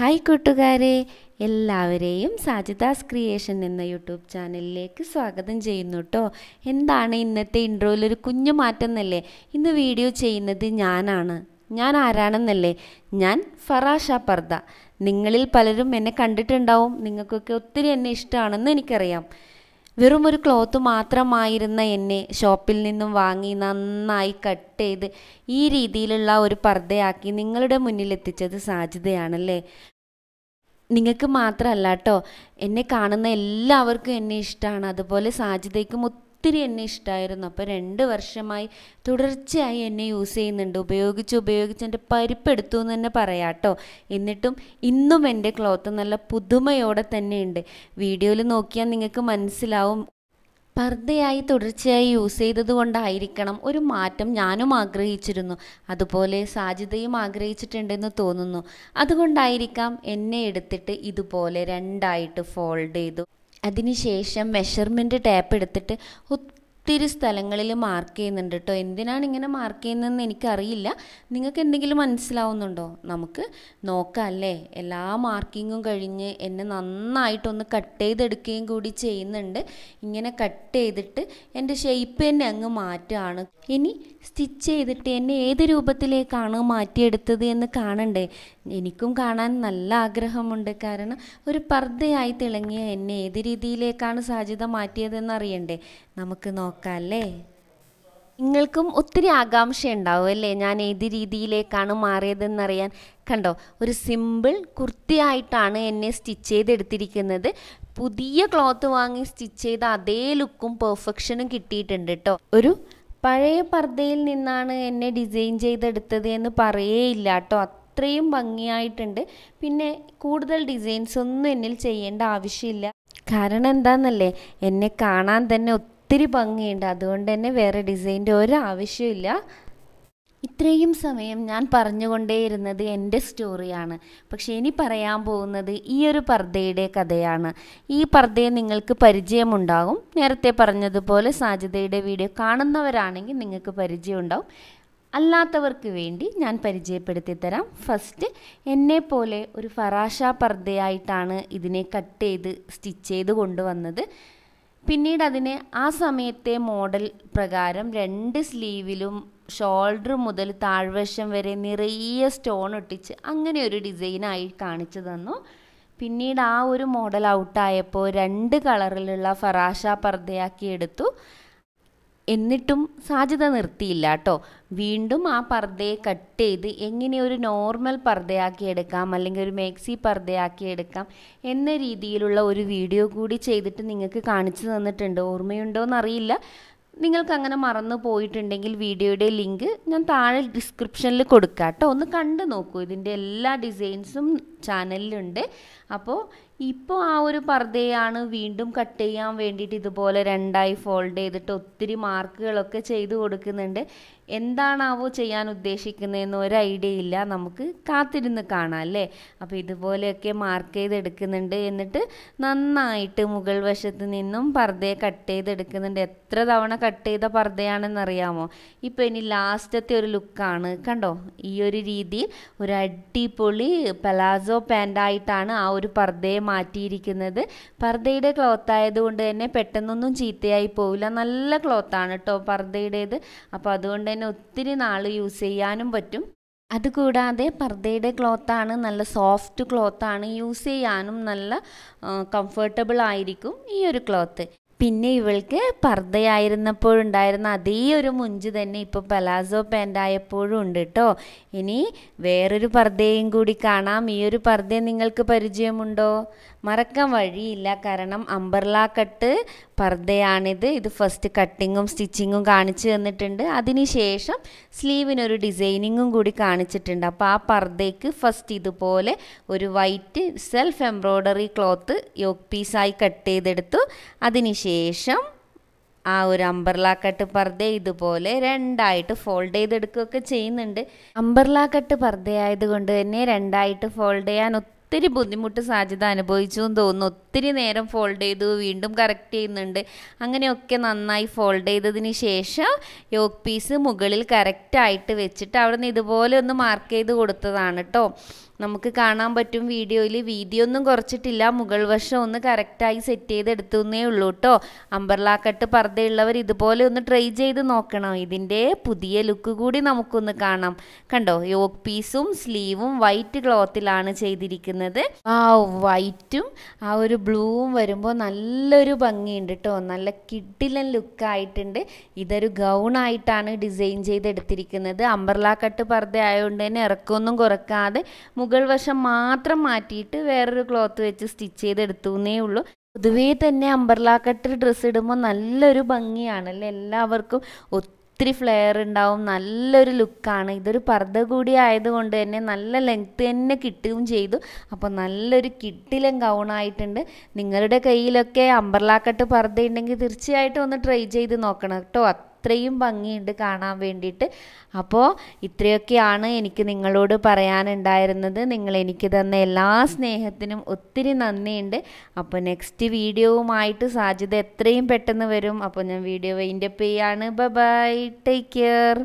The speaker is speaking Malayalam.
ഹായ് കൂട്ടുകാരെ എല്ലാവരെയും സാജിദാസ് ക്രിയേഷൻ എന്ന യൂട്യൂബ് ചാനലിലേക്ക് സ്വാഗതം ചെയ്യുന്നു കേട്ടോ എന്താണ് ഇന്നത്തെ ഇൻട്രോയിലൊരു കുഞ്ഞു മാറ്റം എന്നല്ലേ ഇന്ന് വീഡിയോ ചെയ്യുന്നത് ഞാനാണ് ഞാൻ ആരാണെന്നല്ലേ ഞാൻ ഫറാഷ പർദ നിങ്ങളിൽ പലരും എന്നെ കണ്ടിട്ടുണ്ടാവും നിങ്ങൾക്കൊക്കെ ഒത്തിരി എന്നെ ഇഷ്ടമാണെന്ന് എനിക്കറിയാം വെറുമൊരു ക്ലോത്ത് മാത്രമായിരുന്ന എന്നെ ഷോപ്പിൽ നിന്നും വാങ്ങി നന്നായി കട്ട് ചെയ്ത് ഈ രീതിയിലുള്ള ഒരു പർദ്ദയാക്കി നിങ്ങളുടെ മുന്നിൽ എത്തിച്ചത് സാധ്യതയാണല്ലേ നിങ്ങൾക്ക് മാത്രമല്ല കേട്ടോ എന്നെ കാണുന്ന എല്ലാവർക്കും എന്നെ ഇഷ്ടമാണ് അതുപോലെ സാധ്യതയ്ക്കും ഒത്തിരി എന്നെ ഇഷ്ടമായിരുന്നു അപ്പോൾ രണ്ട് വർഷമായി തുടർച്ചയായി എന്നെ യൂസ് ചെയ്യുന്നുണ്ട് ഉപയോഗിച്ച് ഉപയോഗിച്ച് എൻ്റെ പരിപ്പെടുത്തു എന്ന് തന്നെ പറയാം കേട്ടോ എന്നിട്ടും ഇന്നും എൻ്റെ ക്ലോത്ത് നല്ല പുതുമയോടെ തന്നെയുണ്ട് വീഡിയോയിൽ നോക്കിയാൽ നിങ്ങൾക്ക് മനസ്സിലാവും പർദ്ദയായി തുടർച്ചയായി യൂസ് ചെയ്തത് കൊണ്ടായിരിക്കണം ഒരു മാറ്റം ഞാനും ആഗ്രഹിച്ചിരുന്നു അതുപോലെ സാജിതയും ആഗ്രഹിച്ചിട്ടുണ്ടെന്ന് തോന്നുന്നു അതുകൊണ്ടായിരിക്കാം എന്നെ എടുത്തിട്ട് ഇതുപോലെ രണ്ടായിട്ട് ഫോൾഡ് ചെയ്തു അതിനുശേഷം മെഷർമെൻറ്റ് ടേപ്പ് എടുത്തിട്ട് ഒത്തിരി സ്ഥലങ്ങളിൽ മാർക്ക് ചെയ്യുന്നുണ്ട് കേട്ടോ എന്തിനാണ് ഇങ്ങനെ മാർക്ക് ചെയ്യുന്നതെന്ന് എനിക്കറിയില്ല നിങ്ങൾക്ക് എന്തെങ്കിലും മനസ്സിലാവുന്നുണ്ടോ നമുക്ക് നോക്കാം അല്ലേ എല്ലാ മാർക്കിങ്ങും കഴിഞ്ഞ് എന്നെ നന്നായിട്ടൊന്ന് കട്ട് ചെയ്തെടുക്കുകയും കൂടി ചെയ്യുന്നുണ്ട് ഇങ്ങനെ കട്ട് ചെയ്തിട്ട് എൻ്റെ ഷേപ്പ് തന്നെ അങ്ങ് മാറ്റുകയാണ് ഇനി സ്റ്റിച്ച് ചെയ്തിട്ട് എന്നെ ഏത് രൂപത്തിലേക്കാണ് മാറ്റിയെടുത്തത് എന്ന് കാണണ്ടേ എനിക്കും കാണാൻ നല്ല ആഗ്രഹമുണ്ട് കാരണം ഒരു പർദ്ധയായി തിളങ്ങിയ എന്നെ ഏത് രീതിയിലേക്കാണ് സാധ്യത മാറ്റിയതെന്ന് അറിയണ്ടേ നമുക്ക് നോക്കാം നോക്കാം അല്ലേ നിങ്ങൾക്കും ഒത്തിരി ആകാംക്ഷയുണ്ടാവും അല്ലേ ഞാൻ ഏത് രീതിയിലേക്കാണ് മാറിയതെന്നറിയാൻ കണ്ടോ ഒരു സിമ്പിൾ കുർത്തിയായിട്ടാണ് എന്നെ സ്റ്റിച്ച് ചെയ്തെടുത്തിരിക്കുന്നത് പുതിയ ക്ലോത്ത് വാങ്ങി സ്റ്റിച്ച് ചെയ്ത അതേ ലുക്കും പെർഫെക്ഷനും കിട്ടിയിട്ടുണ്ട് കേട്ടോ ഒരു പഴയ പർദ്ദയിൽ നിന്നാണ് എന്നെ ഡിസൈൻ ചെയ്തെടുത്തത് എന്ന് പറയേയില്ല കേട്ടോ അത്രയും ഭംഗിയായിട്ടുണ്ട് പിന്നെ കൂടുതൽ ഡിസൈൻസ് ഒന്നും എന്നിൽ ചെയ്യേണ്ട ആവശ്യമില്ല കാരണം എന്താണെന്നല്ലേ എന്നെ കാണാൻ തന്നെ ഒത്തിരി ഭംഗിയുണ്ട് അതുകൊണ്ട് തന്നെ വേറെ ഡിസൈൻ്റെ ഒരു ആവശ്യമില്ല ഇത്രയും സമയം ഞാൻ പറഞ്ഞുകൊണ്ടേയിരുന്നത് എൻ്റെ സ്റ്റോറിയാണ് പക്ഷേ ഇനി പറയാൻ പോകുന്നത് ഈ ഒരു പർദ്ദയുടെ കഥയാണ് ഈ പർദ്ദയെ നിങ്ങൾക്ക് പരിചയമുണ്ടാകും നേരത്തെ പറഞ്ഞതുപോലെ സാജിതയുടെ വീഡിയോ കാണുന്നവരാണെങ്കിൽ നിങ്ങൾക്ക് പരിചയമുണ്ടാവും അല്ലാത്തവർക്ക് വേണ്ടി ഞാൻ പരിചയപ്പെടുത്തി തരാം ഫസ്റ്റ് എന്നെ പോലെ ഒരു ഫറാഷ പർദ്ദയായിട്ടാണ് ഇതിനെ കട്ട് ചെയ്ത് സ്റ്റിച്ച് ചെയ്ത് കൊണ്ടുവന്നത് പിന്നീട് അതിനെ ആ സമയത്തെ മോഡൽ പ്രകാരം രണ്ട് സ്ലീവിലും ഷോൾഡർ മുതൽ താഴ്വശം വരെ നിറയെ സ്റ്റോൺ ഒട്ടിച്ച് അങ്ങനെ ഒരു ഡിസൈനായി കാണിച്ചു തന്നു പിന്നീട് ആ ഒരു മോഡൽ ഔട്ടായപ്പോൾ രണ്ട് കളറിലുള്ള ഫറാഷ പർദ്ദയാക്കി എടുത്തു എന്നിട്ടും സാധ്യത നിർത്തിയില്ല കേട്ടോ വീണ്ടും ആ പർദ്ദയെ കട്ട് ചെയ്ത് എങ്ങനെ ഒരു നോർമൽ പർദ്ദയാക്കി എടുക്കാം അല്ലെങ്കിൽ ഒരു മാക്സി പർദ്ദയാക്കി എടുക്കാം എന്ന രീതിയിലുള്ള ഒരു വീഡിയോ കൂടി ചെയ്തിട്ട് നിങ്ങൾക്ക് കാണിച്ചു തന്നിട്ടുണ്ട് ഓർമ്മയുണ്ടോ എന്നറിയില്ല നിങ്ങൾക്ക് അങ്ങനെ മറന്നു പോയിട്ടുണ്ടെങ്കിൽ വീഡിയോയുടെ ലിങ്ക് ഞാൻ താഴെ ഡിസ്ക്രിപ്ഷനിൽ കൊടുക്കാം കേട്ടോ ഒന്ന് കണ്ടു നോക്കൂ ഇതിൻ്റെ എല്ലാ ഡിസൈൻസും ചാനലിലുണ്ട് അപ്പോൾ ഇപ്പോൾ ആ ഒരു പർദ്ദയാണ് വീണ്ടും കട്ട് ചെയ്യാൻ വേണ്ടിയിട്ട് ഇതുപോലെ രണ്ടായി ഫോൾഡ് ചെയ്തിട്ട് ഒത്തിരി മാർക്കുകളൊക്കെ ചെയ്ത് കൊടുക്കുന്നുണ്ട് എന്താണാവോ ചെയ്യാൻ ഉദ്ദേശിക്കുന്നതെന്ന് ഒരു ഐഡിയ ഇല്ല നമുക്ക് കാത്തിരുന്ന് കാണാം അല്ലേ അപ്പോൾ ഇതുപോലെയൊക്കെ മാർക്ക് ചെയ്തെടുക്കുന്നുണ്ട് എന്നിട്ട് നന്നായിട്ട് മുകൾ വശത്ത് നിന്നും പർദ്ദയെ കട്ട് ചെയ്തെടുക്കുന്നുണ്ട് എത്ര തവണ കട്ട് ചെയ്ത പർദ്ദയാണെന്നറിയാമോ ഇപ്പോൾ ഇനി ലാസ്റ്റത്തെ ഒരു ലുക്കാണ് കണ്ടോ ഈ ഒരു രീതിയിൽ ഒരു അടിപൊളി പലാസോ പാൻ്റായിട്ടാണ് ആ ഒരു പർദ്ദയെ മാറ്റിയിരിക്കുന്നത് പർദ്ദയുടെ ക്ലോത്ത് ആയതുകൊണ്ട് തന്നെ പെട്ടെന്നൊന്നും ചീത്തയായി പോവില്ല നല്ല ക്ലോത്താണ് കേട്ടോ പർദ്ദയുടേത് അപ്പോൾ അതുകൊണ്ട് തന്നെ ഒത്തിരി നാൾ യൂസ് ചെയ്യാനും പറ്റും അതുകൂടാതെ പർദ്ദയുടെ ക്ലോത്താണ് നല്ല സോഫ്റ്റ് ക്ലോത്താണ് യൂസ് ചെയ്യാനും നല്ല കംഫർട്ടബിൾ ആയിരിക്കും ഈ ഒരു ക്ലോത്ത് പിന്നെ ഇവൾക്ക് പർദ്ദയായിരുന്നപ്പോഴുണ്ടായിരുന്ന അതേ ഒരു മുഞ്ച് തന്നെ ഇപ്പൊ പലാസോ പാൻ്റായപ്പോഴും ഉണ്ട് കേട്ടോ ഇനി വേറൊരു പർദ്ദയും കൂടി കാണാം ഈ ഒരു പർദ്ദ നിങ്ങൾക്ക് പരിചയമുണ്ടോ മറക്കാൻ വഴിയില്ല കാരണം അമ്പർല കട്ട് പർദ്ദയാണിത് ഇത് ഫസ്റ്റ് കട്ടിങ്ങും സ്റ്റിച്ചിങ്ങും കാണിച്ചു തന്നിട്ടുണ്ട് അതിനുശേഷം സ്ലീവിനൊരു ഡിസൈനിങ്ങും കൂടി കാണിച്ചിട്ടുണ്ട് അപ്പോൾ ആ പർദ്ദയ്ക്ക് ഫസ്റ്റ് ഇതുപോലെ ഒരു white self embroidery cloth yoke പീസായി കട്ട് ചെയ്തെടുത്തു അതിനുശേഷം ശേഷം ആ ഒരു അംബർല കട്ട് പർദ്ദ ഇതുപോലെ രണ്ടായിട്ട് ഫോൾഡ് ചെയ്തെടുക്കുകയൊക്കെ ചെയ്യുന്നുണ്ട് അംബർല കട്ട് പർദ്ദയായത് കൊണ്ട് തന്നെ രണ്ടായിട്ട് ഫോൾഡ് ചെയ്യാൻ ഒത്തിരി ബുദ്ധിമുട്ട് സാധ്യത അനുഭവിച്ചു എന്ന് തോന്നുന്നു ഒത്തിരി നേരം ഫോൾഡ് ചെയ്തു വീണ്ടും കറക്റ്റ് ചെയ്യുന്നുണ്ട് അങ്ങനെയൊക്കെ നന്നായി ഫോൾഡ് ചെയ്തതിന് ശേഷം യോക്ക് പീസ് മുകളിൽ കറക്റ്റായിട്ട് വെച്ചിട്ട് അവിടെ നിന്ന് ഇതുപോലെ ഒന്ന് മാർക്ക് ചെയ്ത് കൊടുത്തതാണ് കേട്ടോ നമുക്ക് കാണാൻ പറ്റും വീഡിയോയിൽ ഒന്നും കുറച്ചിട്ടില്ല മുകൾ വശം ഒന്ന് കറക്റ്റായി സെറ്റ് എന്നേ ഉള്ളൂ കേട്ടോ അമ്പർലാക്കട്ട് പർദ്ദയുള്ളവർ ഇതുപോലെ ഒന്ന് ട്രൈ ചെയ്ത് നോക്കണം ഇതിൻ്റെ പുതിയ ലുക്ക് കൂടി നമുക്കൊന്ന് കാണാം കണ്ടോ യോക്ക് പീസും സ്ലീവും വൈറ്റ് ക്ലോത്തിലാണ് ചെയ്തിരിക്കുന്നത് ആ വൈറ്റും ആ ഒരു ബ്ലൂവും വരുമ്പോൾ നല്ലൊരു ഭംഗിയുണ്ട് കേട്ടോ നല്ല കിഡിലൻ ലുക്കായിട്ടുണ്ട് ഇതൊരു ഗൗണായിട്ടാണ് ഡിസൈൻ ചെയ്തെടുത്തിരിക്കുന്നത് അമ്പർല കട്ട് പർദ്ദ ആയതുകൊണ്ട് തന്നെ ഇറക്കമൊന്നും കുറക്കാതെ മുകൾ വശം മാത്രം മാറ്റിയിട്ട് വേറൊരു ക്ലോത്ത് വെച്ച് സ്റ്റിച്ച് ചെയ്തെടുത്തുന്നേ ഉള്ളൂ പൊതുവേ തന്നെ അമ്പർലാക്കട്ട് ഡ്രസ്സ് ഇടുമ്പോൾ നല്ലൊരു ഭംഗിയാണല്ലേ എല്ലാവർക്കും ഒത്തിരി ഫ്ലെയർ ഉണ്ടാവും നല്ലൊരു ലുക്കാണ് ഇതൊരു പർദ്ദ കൂടി ആയതുകൊണ്ട് തന്നെ നല്ല ലെങ്ത്ത് തന്നെ കിട്ടുകയും ചെയ്തു അപ്പോൾ നല്ലൊരു കിട്ടിലും ഗൗണായിട്ടുണ്ട് നിങ്ങളുടെ കയ്യിലൊക്കെ അമ്പർലാക്കട്ട് പർദ്ദ ഉണ്ടെങ്കിൽ തീർച്ചയായിട്ടും ഒന്ന് ട്രൈ ചെയ്ത് നോക്കണം കേട്ടോ അത്രയും ഭംഗിയുണ്ട് കാണാൻ വേണ്ടിയിട്ട് അപ്പോൾ ഇത്രയൊക്കെയാണ് എനിക്ക് നിങ്ങളോട് പറയാനുണ്ടായിരുന്നത് നിങ്ങൾ എനിക്ക് തന്ന എല്ലാ സ്നേഹത്തിനും ഒത്തിരി നന്ദിയുണ്ട് അപ്പോൾ നെക്സ്റ്റ് വീഡിയോവുമായിട്ട് സാധ്യത എത്രയും പെട്ടെന്ന് വരും അപ്പോൾ ഞാൻ വീഡിയോ വൈൻഡപ്പ് ചെയ്യാണ് ബൈ ടേക്ക് കെയർ